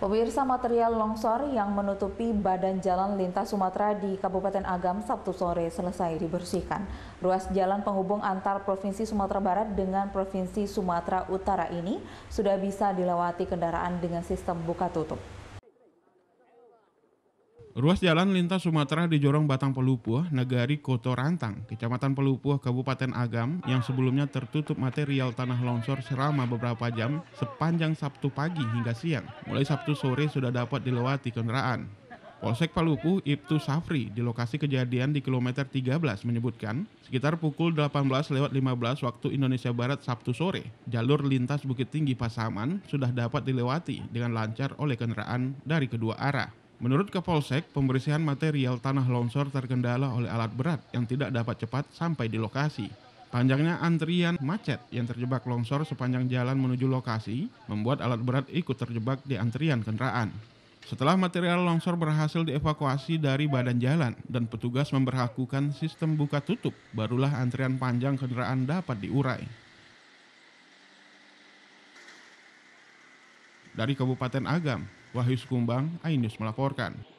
Pemirsa material longsor yang menutupi badan jalan lintas Sumatera di Kabupaten Agam Sabtu sore selesai dibersihkan. Ruas jalan penghubung antar Provinsi Sumatera Barat dengan Provinsi Sumatera Utara ini sudah bisa dilewati kendaraan dengan sistem buka tutup. Ruas jalan lintas Sumatera di Jorong Batang Pelupuh, Negari Koto Rantang, Kecamatan Pelupuh, Kabupaten Agam, yang sebelumnya tertutup material tanah longsor selama beberapa jam sepanjang Sabtu pagi hingga siang. Mulai Sabtu sore sudah dapat dilewati kendaraan. Polsek Palupu Ibtu Safri di lokasi kejadian di kilometer 13 menyebutkan sekitar pukul 18 lewat 15 waktu Indonesia Barat Sabtu sore jalur lintas Bukit Tinggi Pasaman sudah dapat dilewati dengan lancar oleh kendaraan dari kedua arah. Menurut Kapolsek, pembersihan material tanah longsor terkendala oleh alat berat yang tidak dapat cepat sampai di lokasi. Panjangnya antrian macet yang terjebak longsor sepanjang jalan menuju lokasi membuat alat berat ikut terjebak di antrian kendaraan. Setelah material longsor berhasil dievakuasi dari badan jalan dan petugas memperlakukan sistem buka tutup, barulah antrian panjang kendaraan dapat diurai. Dari Kabupaten Agam, Wahyu Sukumbang, Ainus melaporkan.